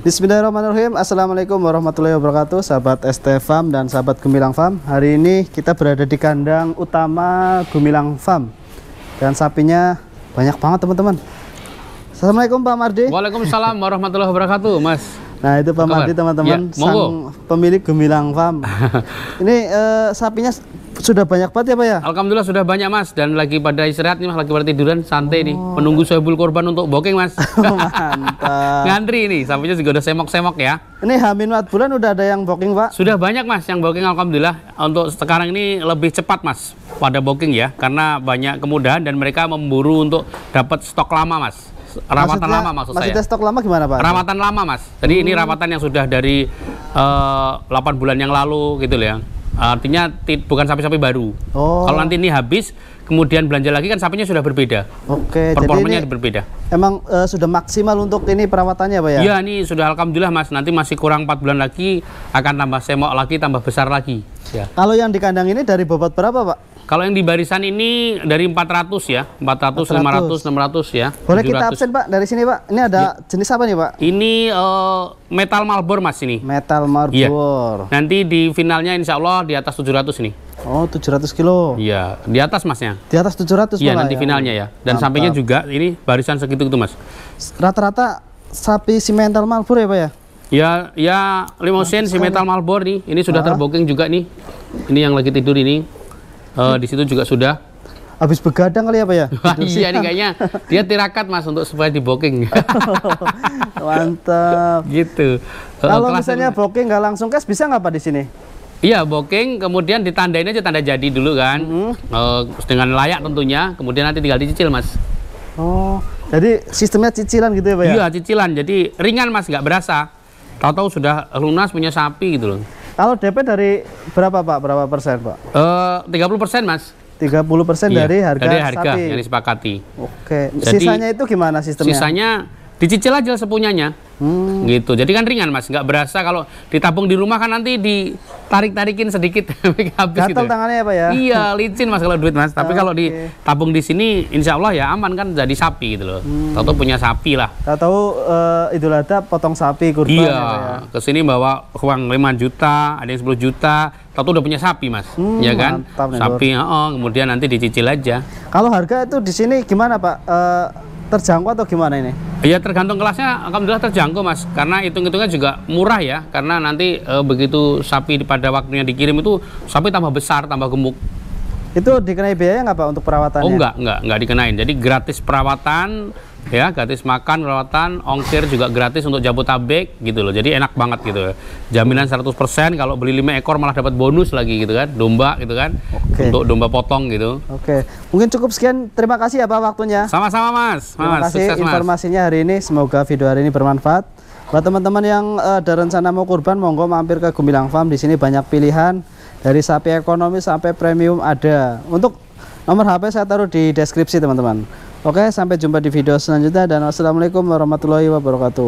Bismillahirrahmanirrahim Assalamualaikum warahmatullahi wabarakatuh Sahabat ST Farm dan sahabat Gemilang Farm Hari ini kita berada di kandang utama Gemilang Farm Dan sapinya banyak banget teman-teman Assalamualaikum Pak Mardi Waalaikumsalam warahmatullahi wabarakatuh Mas Nah itu Pak Mardi teman-teman ya, Sang pemilik Gemilang Farm Ini uh, sapinya sudah banyak banget ya Pak ya? Alhamdulillah sudah banyak Mas dan lagi pada istirahat nih Mas, lagi pada tiduran santai oh. nih. Menunggu sohibul korban untuk booking Mas. Mantap. Ngantri ini sampainya juga udah semok-semok ya. Ini hamin empat bulan udah ada yang booking Pak? Sudah banyak Mas yang booking Alhamdulillah. Untuk sekarang ini lebih cepat Mas pada booking ya. Karena banyak kemudahan dan mereka memburu untuk dapat stok lama Mas ramatan maksudnya, lama maksud maksudnya saya. stok lama gimana Pak? Ramatan lama Mas. Jadi hmm. ini ramatan yang sudah dari uh, eh, 8 bulan yang lalu gitu ya. Artinya bukan sapi-sapi baru. Oh. Kalau nanti ini habis, kemudian belanja lagi kan sapinya sudah berbeda. Oke. Performanya jadi ini berbeda. Emang e, sudah maksimal untuk ini perawatannya, pak ya? Iya, ini sudah alhamdulillah mas. Nanti masih kurang 4 bulan lagi akan tambah semok lagi, tambah besar lagi. Ya. Kalau yang di kandang ini dari bobot berapa, pak? Kalau yang di barisan ini dari 400 ya, 400, 400. 500, 600 ya. Boleh 700. kita absen Pak dari sini Pak. Ini ada ya. jenis apa nih Pak? Ini uh, metal Marlboro Mas ini. Metal iya. Marlboro. Ya. Nanti di finalnya Insya Allah di atas 700 ini. Oh 700 kilo. Iya, di atas Masnya. Di atas 700 Iya, nanti ya. finalnya ya. Dan Mantap. sampingnya juga ini barisan segitu itu Mas. Rata-rata sapi si metal Marlboro ya Pak ya? Ya, ya limousine nah, si metal Marlboro nih. Ini sudah ah. terboking juga nih. Ini yang lagi tidur ini uh, di situ juga sudah habis begadang kali apa ya? ya? Gitu iya nih kayaknya dia tirakat mas untuk supaya di booking. Mantap. Gitu. Eh, Kalau uh, misalnya ini... booking nggak langsung cash bisa nggak pak di sini? Iya booking, kemudian ditandain aja tanda jadi dulu kan, mm-hmm. uh, dengan layak tentunya, kemudian nanti tinggal dicicil mas. Oh, jadi sistemnya cicilan gitu ya pak? Ya? Iya cicilan, jadi ringan mas, nggak berasa. Tahu-tahu sudah lunas punya sapi gitu loh. Kalau DP dari berapa Pak? Berapa persen Pak? Eh, tiga puluh persen Mas. 30 persen iya, dari harga, dari harga sapi. yang disepakati. Oke. Jadi, sisanya itu gimana sistemnya? Sisanya dicicil aja sepunyanya. Hmm. gitu jadi kan ringan mas nggak berasa kalau ditabung di rumah kan nanti ditarik tarikin sedikit habis Gatel gitu ya. tangannya apa ya, ya iya licin mas kalau duit mas tapi oh, kalau okay. ditabung di sini insya Allah ya aman kan jadi sapi gitu loh hmm. tahu punya sapi lah atau uh, eh, idul adha potong sapi kurban iya ya, ya? kesini bawa uang 5 juta ada yang 10 juta tahu udah punya sapi mas hmm, ya kan mantap, sapi oh, kemudian nanti dicicil aja kalau harga itu di sini gimana pak uh, terjangkau atau gimana ini Ya tergantung kelasnya, alhamdulillah terjangkau mas. Karena hitung-hitungnya juga murah ya. Karena nanti e, begitu sapi pada waktunya dikirim itu sapi tambah besar, tambah gemuk. Itu dikenai biaya nggak Pak untuk perawatannya? Oh nggak, nggak, nggak dikenain. Jadi gratis perawatan, ya gratis makan, perawatan, ongkir juga gratis untuk Jabotabek gitu loh. Jadi enak banget gitu. Jaminan 100% kalau beli 5 ekor malah dapat bonus lagi gitu kan, domba gitu kan. Okay. Untuk domba potong gitu. Oke. Mungkin cukup sekian. Terima kasih ya Pak waktunya. Sama-sama Mas. Terima mas, kasih sukses, informasinya hari ini. Semoga video hari ini bermanfaat. Buat teman-teman yang uh, ada rencana mau kurban, monggo mampir ke Gumilang Farm. Di sini banyak pilihan dari sapi ekonomi sampai premium ada untuk nomor HP saya taruh di deskripsi teman-teman oke sampai jumpa di video selanjutnya dan wassalamualaikum warahmatullahi wabarakatuh